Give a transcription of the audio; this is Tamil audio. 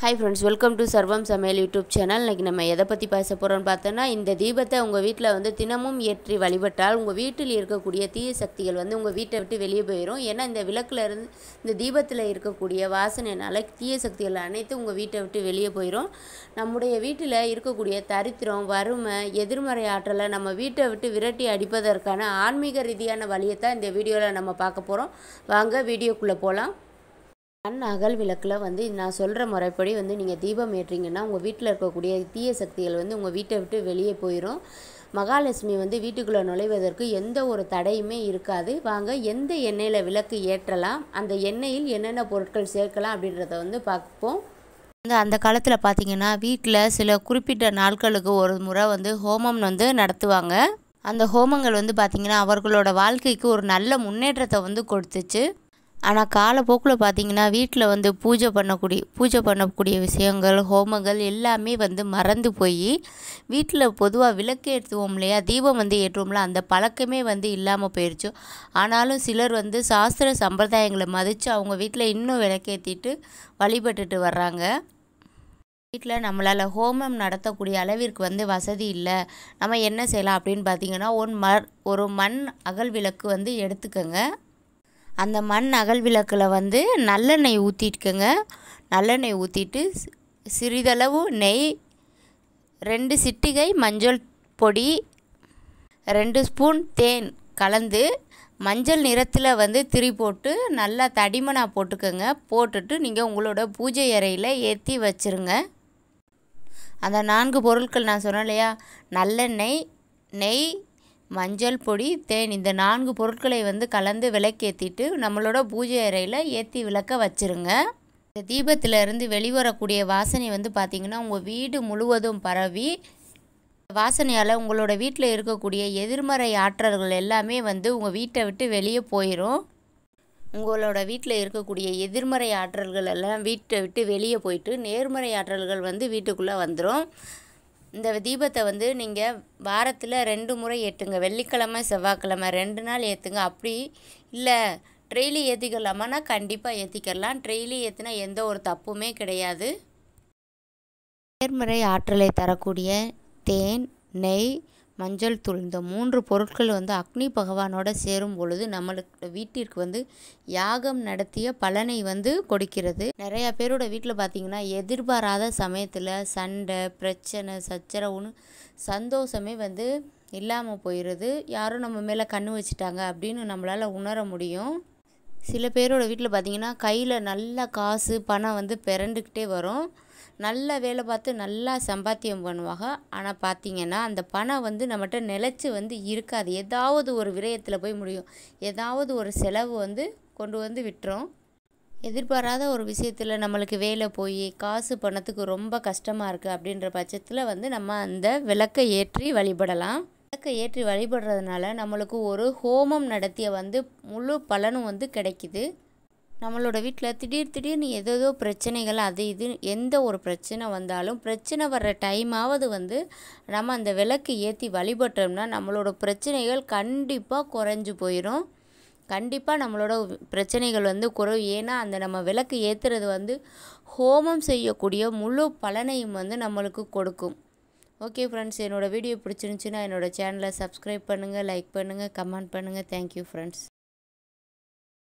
ஹாய் ஃப்ரெண்ட்ஸ் வெல்கம் டு சர்வம் சமையல் யூடியூப் சேனல் இன்றைக்கி நம்ம எதை பற்றி பேச போகிறோன்னு பார்த்தோன்னா இந்த தீபத்தை உங்கள் வீட்டில் வந்து தினமும் ஏற்றி வழிபட்டால் உங்கள் வீட்டில் இருக்கக்கூடிய தீய சக்திகள் வந்து உங்கள் வீட்டை விட்டு வெளியே போயிடும் ஏன்னா இந்த விளக்கில் இருந்து இந்த தீபத்தில் இருக்கக்கூடிய வாசனைனால தீய சக்திகள் அனைத்தும் உங்கள் வீட்டை விட்டு வெளியே போயிடும் நம்முடைய வீட்டில் இருக்கக்கூடிய தரித்திரம் வறுமை எதிர்மறை ஆற்றலை நம்ம வீட்டை விட்டு விரட்டி அடிப்பதற்கான ஆன்மீக ரீதியான வழியை தான் இந்த வீடியோவில் நம்ம பார்க்க போகிறோம் வாங்க வீடியோக்குள்ளே போகலாம் மண் அகல் விளக்கில் வந்து நான் சொல்கிற முறைப்படி வந்து நீங்கள் தீபம் ஏற்றிங்கன்னா உங்கள் வீட்டில் இருக்கக்கூடிய தீய சக்திகள் வந்து உங்கள் வீட்டை விட்டு வெளியே போயிடும் மகாலட்சுமி வந்து வீட்டுக்குள்ளே நுழைவதற்கு எந்த ஒரு தடையுமே இருக்காது வாங்க எந்த எண்ணெயில் விளக்கு ஏற்றலாம் அந்த எண்ணெயில் என்னென்ன பொருட்கள் சேர்க்கலாம் அப்படின்றத வந்து பார்ப்போம் வந்து அந்த காலத்தில் பார்த்திங்கன்னா வீட்டில் சில குறிப்பிட்ட நாட்களுக்கு ஒரு முறை வந்து ஹோமம் வந்து நடத்துவாங்க அந்த ஹோமங்கள் வந்து பார்த்திங்கன்னா அவர்களோட வாழ்க்கைக்கு ஒரு நல்ல முன்னேற்றத்தை வந்து கொடுத்துச்சு ஆனால் காலப்போக்கில் பார்த்திங்கன்னா வீட்டில் வந்து பூஜை பண்ணக்கூடிய பூஜை பண்ணக்கூடிய விஷயங்கள் ஹோமங்கள் எல்லாமே வந்து மறந்து போய் வீட்டில் பொதுவாக விளக்கு ஏற்றுவோம் இல்லையா தீபம் வந்து ஏற்றுவோம்ல அந்த பழக்கமே வந்து இல்லாமல் போயிடுச்சு ஆனாலும் சிலர் வந்து சாஸ்திர சம்பிரதாயங்களை மதித்து அவங்க வீட்டில் இன்னும் விளக்கேற்றிட்டு வழிபட்டுட்டு வர்றாங்க வீட்டில் நம்மளால் ஹோமம் நடத்தக்கூடிய அளவிற்கு வந்து வசதி இல்லை நம்ம என்ன செய்யலாம் அப்படின்னு பார்த்திங்கன்னா ஒன் மர் ஒரு மண் அகல் விளக்கு வந்து எடுத்துக்கோங்க அந்த மண் அகல் விளக்கில் வந்து நல்லெண்ணெய் ஊற்றிட்டுக்கோங்க நல்லெண்ணெய் ஊற்றிட்டு சிறிதளவு நெய் ரெண்டு சிட்டிகை மஞ்சள் பொடி ரெண்டு ஸ்பூன் தேன் கலந்து மஞ்சள் நிறத்தில் வந்து திரி போட்டு நல்லா தடிமனாக போட்டுக்கோங்க போட்டுட்டு நீங்கள் உங்களோட பூஜை அறையில் ஏற்றி வச்சுருங்க அந்த நான்கு பொருட்கள் நான் சொன்னேன் இல்லையா நல்லெண்ணெய் நெய் மஞ்சள் பொடி தேன் இந்த நான்கு பொருட்களை வந்து கலந்து விளக்கேற்றிட்டு நம்மளோட பூஜை அறையில் ஏற்றி விளக்க வச்சுருங்க இந்த தீபத்திலிருந்து வெளிவரக்கூடிய வாசனை வந்து பார்த்திங்கன்னா உங்கள் வீடு முழுவதும் பரவி வாசனையால் உங்களோட வீட்டில் இருக்கக்கூடிய எதிர்மறை ஆற்றல்கள் எல்லாமே வந்து உங்கள் வீட்டை விட்டு வெளியே போயிடும் உங்களோட வீட்டில் இருக்கக்கூடிய எதிர்மறை ஆற்றல்கள் எல்லாம் வீட்டை விட்டு வெளியே போயிட்டு நேர்மறை ஆற்றல்கள் வந்து வீட்டுக்குள்ளே வந்துடும் இந்த தீபத்தை வந்து நீங்கள் வாரத்தில் ரெண்டு முறை ஏற்றுங்க வெள்ளிக்கிழமை செவ்வாய்க்கிழமை ரெண்டு நாள் ஏற்றுங்க அப்படி இல்லை ட்ரெயிலி ஏற்றிக்கலாமான்னா கண்டிப்பாக ஏற்றிக்கலாம் ட்ரெயிலி ஏற்றினா எந்த ஒரு தப்புமே கிடையாது நேர்மறை ஆற்றலை தரக்கூடிய தேன் நெய் மஞ்சள் தூள் இந்த மூன்று பொருட்கள் வந்து அக்னி பகவானோட சேரும் பொழுது நம்மளுக்கு வீட்டிற்கு வந்து யாகம் நடத்திய பலனை வந்து கொடுக்கிறது நிறையா பேரோட வீட்டில் பார்த்தீங்கன்னா எதிர்பாராத சமயத்தில் சண்டை பிரச்சனை சச்சரவுன்னு சந்தோஷமே வந்து இல்லாமல் போயிடுது யாரும் நம்ம மேலே கண்ணு வச்சுட்டாங்க அப்படின்னு நம்மளால் உணர முடியும் சில பேரோட வீட்டில் பார்த்திங்கன்னா கையில் நல்ல காசு பணம் வந்து பிறண்டுக்கிட்டே வரும் நல்ல வேலை பார்த்து நல்லா சம்பாத்தியம் பண்ணுவாங்க ஆனால் பார்த்திங்கன்னா அந்த பணம் வந்து நம்மகிட்ட நிலச்சி வந்து இருக்காது ஏதாவது ஒரு விரயத்தில் போய் முடியும் ஏதாவது ஒரு செலவு வந்து கொண்டு வந்து விட்டுரும் எதிர்பாராத ஒரு விஷயத்தில் நம்மளுக்கு வேலை போய் காசு பணத்துக்கு ரொம்ப கஷ்டமாக இருக்குது அப்படின்ற பட்சத்தில் வந்து நம்ம அந்த விளக்கை ஏற்றி வழிபடலாம் விளக்கை ஏற்றி வழிபடுறதுனால நம்மளுக்கு ஒரு ஹோமம் நடத்திய வந்து முழு பலனும் வந்து கிடைக்கிது நம்மளோட வீட்டில் திடீர் திடீர்னு ஏதேதோ பிரச்சனைகள் அது இது எந்த ஒரு பிரச்சனை வந்தாலும் பிரச்சனை வர்ற டைமாவது வந்து நம்ம அந்த விளக்கு ஏற்றி வழிபட்டோம்னா நம்மளோட பிரச்சனைகள் கண்டிப்பாக குறைஞ்சி போயிடும் கண்டிப்பாக நம்மளோட பிரச்சனைகள் வந்து குறையும் ஏன்னா அந்த நம்ம விளக்கு ஏற்றுறது வந்து ஹோமம் செய்யக்கூடிய முழு பலனையும் வந்து நம்மளுக்கு கொடுக்கும் ஓகே ஃப்ரெண்ட்ஸ் என்னோடய வீடியோ பிடிச்சிருந்துச்சுன்னா என்னோடய சேனலை சப்ஸ்கிரைப் பண்ணுங்கள் லைக் பண்ணுங்கள் கமெண்ட் பண்ணுங்கள் தேங்க்யூ ஃப்ரெண்ட்ஸ்